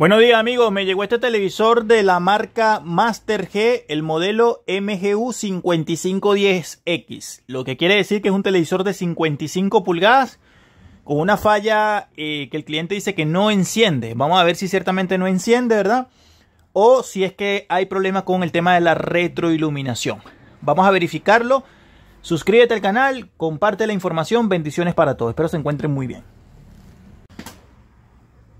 Buenos días amigos, me llegó este televisor de la marca Master G, el modelo MGU5510X, lo que quiere decir que es un televisor de 55 pulgadas con una falla eh, que el cliente dice que no enciende. Vamos a ver si ciertamente no enciende, ¿verdad? O si es que hay problemas con el tema de la retroiluminación. Vamos a verificarlo. Suscríbete al canal, comparte la información, bendiciones para todos. Espero se encuentren muy bien.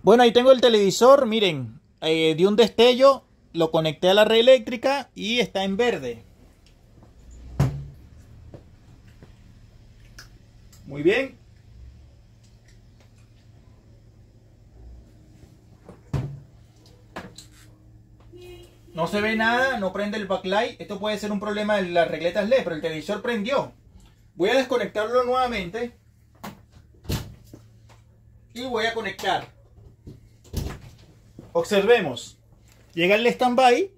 Bueno, ahí tengo el televisor, miren, eh, di un destello, lo conecté a la red eléctrica y está en verde. Muy bien. No se ve nada, no prende el backlight. Esto puede ser un problema de las regletas LED, pero el televisor prendió. Voy a desconectarlo nuevamente. Y voy a conectar. Observemos. Llega el standby.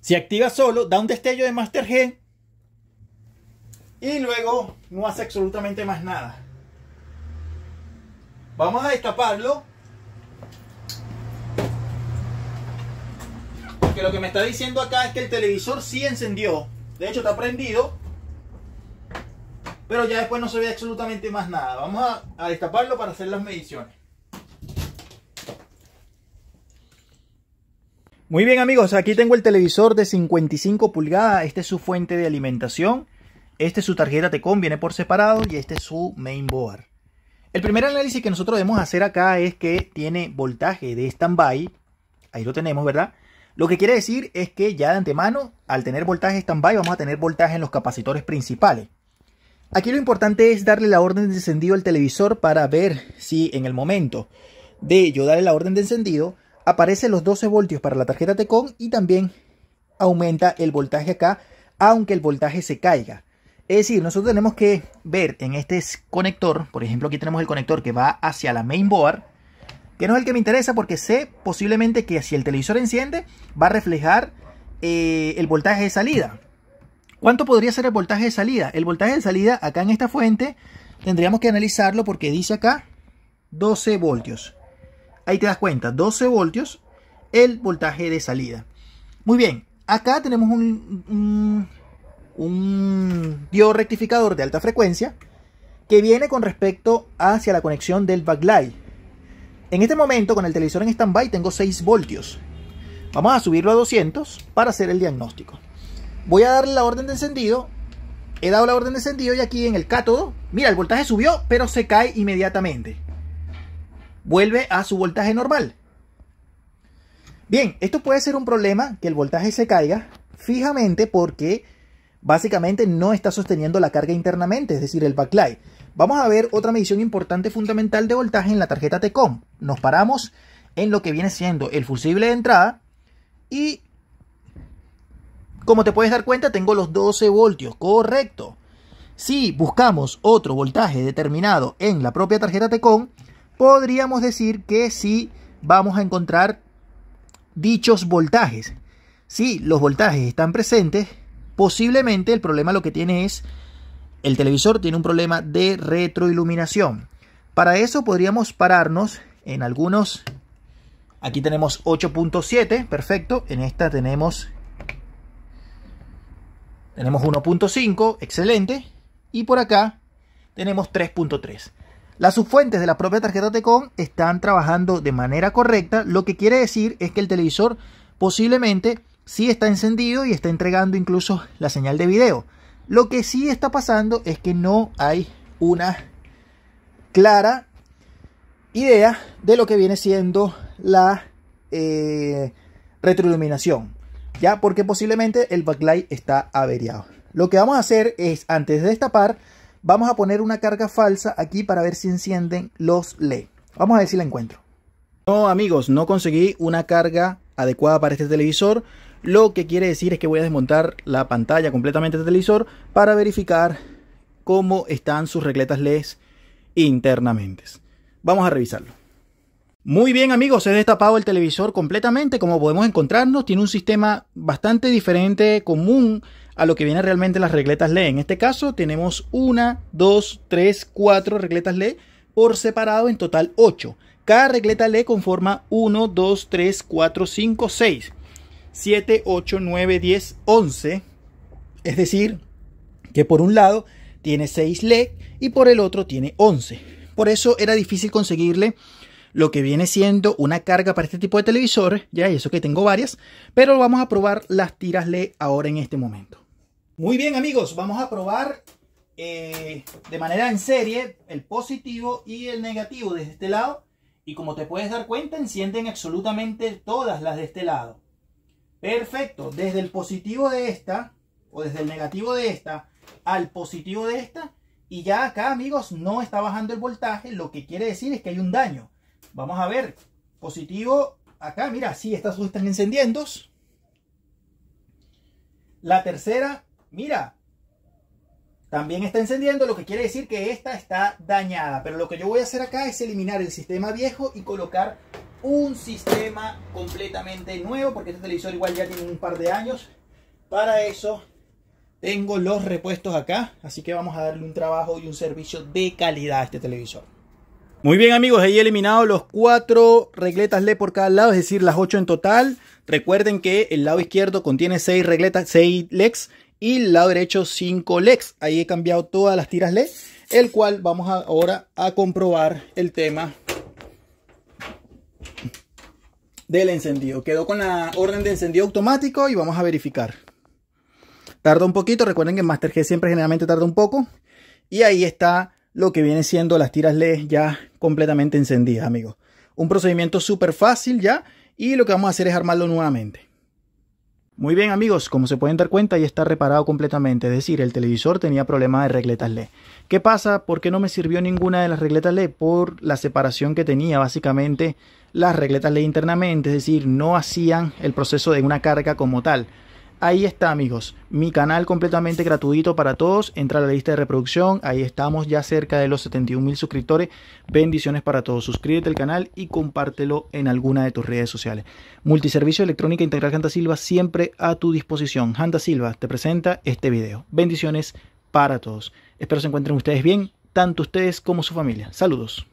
Se activa solo, da un destello de Master G. Y luego no hace absolutamente más nada. Vamos a destaparlo. porque lo que me está diciendo acá es que el televisor sí encendió. De hecho está prendido. Pero ya después no se ve absolutamente más nada. Vamos a destaparlo para hacer las mediciones. Muy bien amigos, aquí tengo el televisor de 55 pulgadas, esta es su fuente de alimentación, este es su tarjeta Tecom, viene por separado y este es su mainboard. El primer análisis que nosotros debemos hacer acá es que tiene voltaje de standby, ahí lo tenemos, ¿verdad? Lo que quiere decir es que ya de antemano, al tener voltaje standby, vamos a tener voltaje en los capacitores principales. Aquí lo importante es darle la orden de encendido al televisor para ver si en el momento de yo darle la orden de encendido, aparecen los 12 voltios para la tarjeta Tecon y también aumenta el voltaje acá, aunque el voltaje se caiga. Es decir, nosotros tenemos que ver en este conector, por ejemplo aquí tenemos el conector que va hacia la mainboard, que no es el que me interesa porque sé posiblemente que si el televisor enciende va a reflejar eh, el voltaje de salida. ¿Cuánto podría ser el voltaje de salida? El voltaje de salida acá en esta fuente tendríamos que analizarlo porque dice acá 12 voltios. Ahí te das cuenta, 12 voltios, el voltaje de salida. Muy bien, acá tenemos un, un, rectificador de alta frecuencia que viene con respecto hacia la conexión del backlight. En este momento, con el televisor en stand-by, tengo 6 voltios. Vamos a subirlo a 200 para hacer el diagnóstico. Voy a darle la orden de encendido. He dado la orden de encendido y aquí en el cátodo, mira, el voltaje subió, pero se cae inmediatamente vuelve a su voltaje normal. Bien, esto puede ser un problema que el voltaje se caiga fijamente porque básicamente no está sosteniendo la carga internamente, es decir, el backlight. Vamos a ver otra medición importante fundamental de voltaje en la tarjeta TECOM. Nos paramos en lo que viene siendo el fusible de entrada y como te puedes dar cuenta tengo los 12 voltios, correcto. Si buscamos otro voltaje determinado en la propia tarjeta TECOM, podríamos decir que sí vamos a encontrar dichos voltajes. Si los voltajes están presentes, posiblemente el problema lo que tiene es el televisor tiene un problema de retroiluminación. Para eso podríamos pararnos en algunos... Aquí tenemos 8.7, perfecto. En esta tenemos... Tenemos 1.5, excelente. Y por acá tenemos 3.3. Las subfuentes de la propia tarjeta Tecon están trabajando de manera correcta, lo que quiere decir es que el televisor posiblemente sí está encendido y está entregando incluso la señal de video. Lo que sí está pasando es que no hay una clara idea de lo que viene siendo la eh, retroiluminación, ya porque posiblemente el backlight está averiado. Lo que vamos a hacer es, antes de destapar, Vamos a poner una carga falsa aquí para ver si encienden los LED. Vamos a ver si la encuentro. No amigos, no conseguí una carga adecuada para este televisor. Lo que quiere decir es que voy a desmontar la pantalla completamente del este televisor para verificar cómo están sus regletas LED internamente. Vamos a revisarlo. Muy bien amigos, he destapado el televisor completamente, como podemos encontrarnos, tiene un sistema bastante diferente, común a lo que vienen realmente las regletas LED. En este caso tenemos una, dos, tres, cuatro regletas LED por separado, en total 8. Cada regleta LED conforma 1, 2, 3, 4, 5, 6, 7, 8, 9, 10, 11. Es decir, que por un lado tiene 6 LED y por el otro tiene 11. Por eso era difícil conseguirle lo que viene siendo una carga para este tipo de televisores, ya, y eso que tengo varias, pero vamos a probar las tiras LED ahora en este momento. Muy bien amigos, vamos a probar eh, de manera en serie el positivo y el negativo desde este lado, y como te puedes dar cuenta encienden absolutamente todas las de este lado. Perfecto, desde el positivo de esta, o desde el negativo de esta, al positivo de esta, y ya acá amigos no está bajando el voltaje, lo que quiere decir es que hay un daño. Vamos a ver. Positivo. Acá, mira, sí, estas dos están encendiendo. La tercera, mira, también está encendiendo, lo que quiere decir que esta está dañada. Pero lo que yo voy a hacer acá es eliminar el sistema viejo y colocar un sistema completamente nuevo, porque este televisor igual ya tiene un par de años. Para eso tengo los repuestos acá, así que vamos a darle un trabajo y un servicio de calidad a este televisor. Muy bien amigos, ahí he eliminado los cuatro regletas LED por cada lado, es decir, las ocho en total. Recuerden que el lado izquierdo contiene seis regletas, seis LEDs y el lado derecho cinco LEDs. Ahí he cambiado todas las tiras LED, el cual vamos ahora a comprobar el tema del encendido. Quedó con la orden de encendido automático y vamos a verificar. Tarda un poquito, recuerden que en Master G siempre generalmente tarda un poco. Y ahí está lo que viene siendo las tiras LED ya completamente encendidas, amigos. Un procedimiento súper fácil ya y lo que vamos a hacer es armarlo nuevamente. Muy bien amigos, como se pueden dar cuenta ya está reparado completamente, es decir, el televisor tenía problemas de regletas LED. ¿Qué pasa? porque no me sirvió ninguna de las regletas LED? Por la separación que tenía básicamente las regletas LED internamente, es decir, no hacían el proceso de una carga como tal. Ahí está amigos, mi canal completamente gratuito para todos, entra a la lista de reproducción, ahí estamos ya cerca de los 71 mil suscriptores, bendiciones para todos, suscríbete al canal y compártelo en alguna de tus redes sociales. Multiservicio Electrónica Integral Janta Silva siempre a tu disposición. Janta Silva te presenta este video, bendiciones para todos. Espero se encuentren ustedes bien, tanto ustedes como su familia. Saludos.